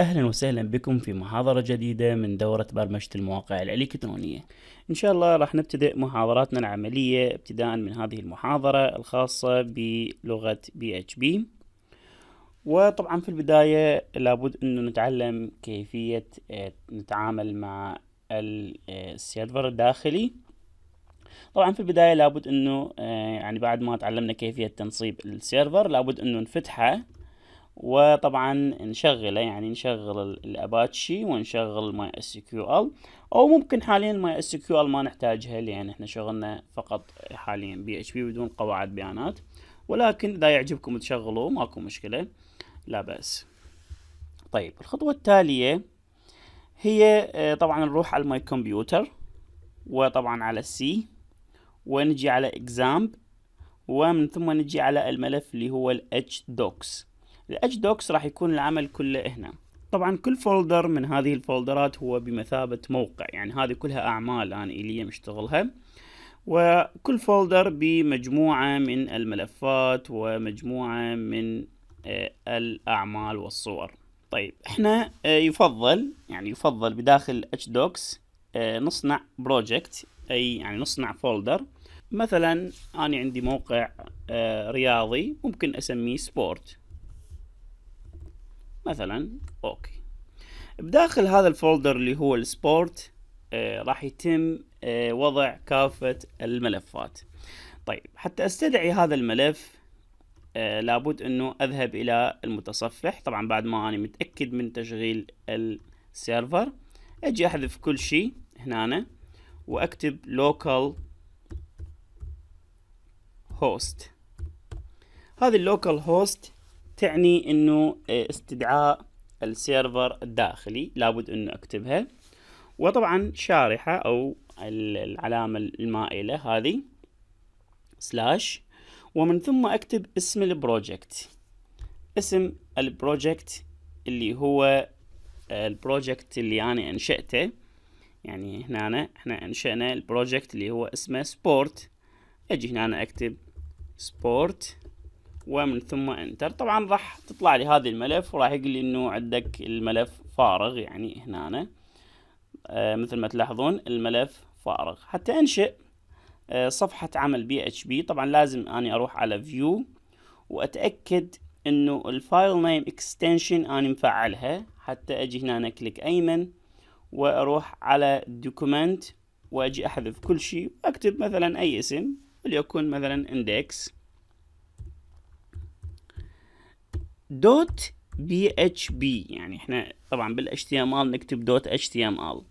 اهلا وسهلا بكم في محاضرة جديدة من دورة برمجة المواقع الالكترونية. ان شاء الله راح نبتدئ محاضراتنا العملية ابتداء من هذه المحاضرة الخاصة بلغة بي اتش بي. وطبعا في البداية لابد انه نتعلم كيفية آه، نتعامل مع السيرفر الداخلي. طبعا في البداية لابد انه آه، يعني بعد ما تعلمنا كيفية تنصيب السيرفر لابد انه نفتحه وطبعا نشغله يعني نشغل الاباتشي ونشغل ماي اس كيو ال او ممكن حاليا ماي اس كيو ال ما نحتاجها لان احنا شغلنا فقط حاليا بي اتش بي بدون قواعد بيانات ولكن اذا يعجبكم تشغلوه ماكو مشكله لا باس طيب الخطوه التاليه هي آه، طبعا نروح على ماي كمبيوتر وطبعا على السي ونجي على اكزامب ومن ثم نجي على الملف اللي هو الاتش دوكس الاتش دوكس راح يكون العمل كله هنا طبعا كل فولدر من هذه الفولدرات هو بمثابة موقع يعني هذه كلها أعمال أنا إلي مشتغلها وكل فولدر بمجموعة من الملفات ومجموعة من آه، الأعمال والصور طيب احنا آه، يفضل يعني يفضل بداخل اتش آه، دوكس نصنع بروجكت أي يعني نصنع فولدر مثلا أنا عندي موقع رياضي ممكن أسميه سبورت مثلا اوكي بداخل هذا الفولدر اللي هو السبورت آه، راح يتم آه، وضع كافة الملفات طيب حتى استدعي هذا الملف آه، لابد انه اذهب الى المتصفح طبعا بعد ما انا متأكد من تشغيل السيرفر اجي احذف كل شيء هنا أنا واكتب local host هذه local host تعني انه آه، استدعاء السيرفر الداخلي لابد انه اكتبها وطبعا شارحة او العلامة المائلة هذه سلاش ومن ثم اكتب اسم البروجكت اسم البروجكت اللي هو آه، البروجكت اللي انا يعني انشأته يعني هنا أنا احنا انشأنا البروجكت اللي هو اسمه سبورت اجي هنا أنا اكتب سبورت ومن ثم انتر طبعا راح تطلع لي هذه الملف وراح يقول لي انه عندك الملف فارغ يعني هنا أنا. آه مثل ما تلاحظون الملف فارغ حتى انشئ آه صفحة عمل بي اتش بي طبعا لازم اني اروح على فيو واتأكد انه الفايل نيم اكستنشن اني مفعلها حتى اجي هنا أنا كليك ايمن واروح على دوكومنت واجي احذف كل شيء واكتب مثلا اي اسم وليكن مثلا اندكس دوت بي اتش بي يعني احنا طبعا بالاتش تي نكتب دوت اتش تي ام ال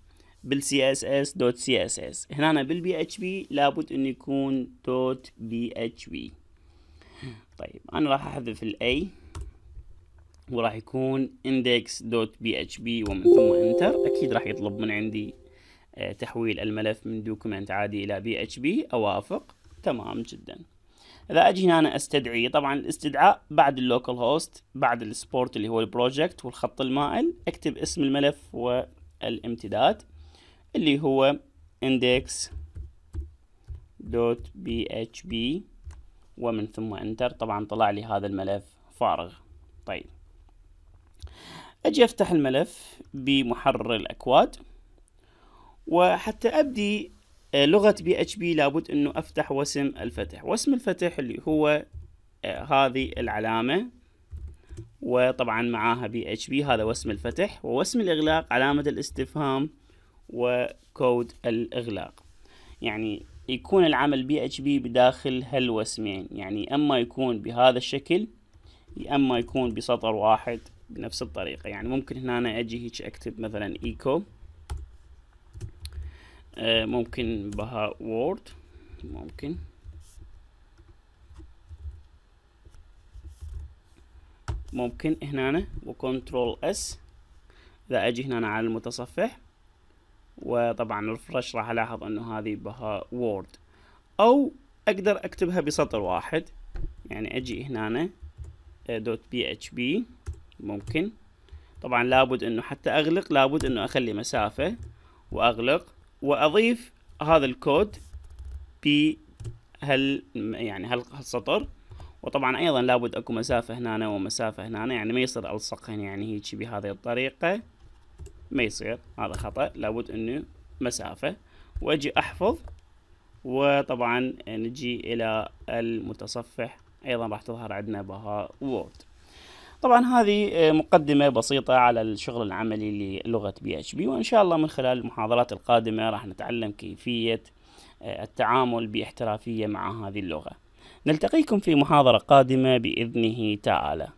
بالسي اس اس دوت سي اس اس هنا بالبي اتش بي لابد انه يكون دوت بي اتش بي طيب انا راح احذف الاي وراح يكون اندكس دوت بي اتش بي ومن ثم انتر اكيد راح يطلب من عندي آه، تحويل الملف من دوكيمنت عادي الى بي اتش بي اوافق تمام جدا اذا اجي هنا أنا استدعي طبعا الاستدعاء بعد اللوكال هوست بعد السبورت اللي هو البروجكت والخط المائل اكتب اسم الملف والامتداد اللي هو index دوت بي اتش بي ومن ثم انتر طبعا طلع لي هذا الملف فارغ طيب اجي افتح الملف بمحرر الاكواد وحتى ابدي آه، لغة بي اتش بي لابد انه افتح وسم الفتح وسم الفتح اللي هو آه، هذه العلامة وطبعا معاها بي اتش بي هذا وسم الفتح ووسم الاغلاق علامة الاستفهام وكود الاغلاق يعني يكون العمل بي اتش بي بداخل هالوسمين يعني اما يكون بهذا الشكل يا اما يكون بسطر واحد بنفس الطريقة يعني ممكن هنا أنا اجي هيك اكتب مثلا ايكو آه، ممكن بها وورد ممكن ممكن هنا وكنترول اس اذا اجي هنا على المتصفح وطبعا الفرش راح الاحظ انه هذه بها وورد او اقدر اكتبها بسطر واحد يعني اجي هنا آه، دوت بي اتش بي ممكن طبعا لابد انه حتى اغلق لابد انه اخلي مسافة واغلق واضيف هذا الكود بهال يعني السطر وطبعا ايضا لابد اكو مسافه هنا ومسافه هنا يعني ما يصير الصقهن يعني هيك بهذه الطريقه ما يصير هذا خطا لابد انه مسافه واجي احفظ وطبعا نجي الى المتصفح ايضا راح تظهر عندنا بها وورد طبعا هذه آه، مقدمة بسيطة على الشغل العملي للغة بي اتش بي وإن شاء الله من خلال المحاضرات القادمة راح نتعلم كيفية آه، التعامل باحترافية مع هذه اللغة نلتقيكم في محاضرة قادمة بإذنه تعالى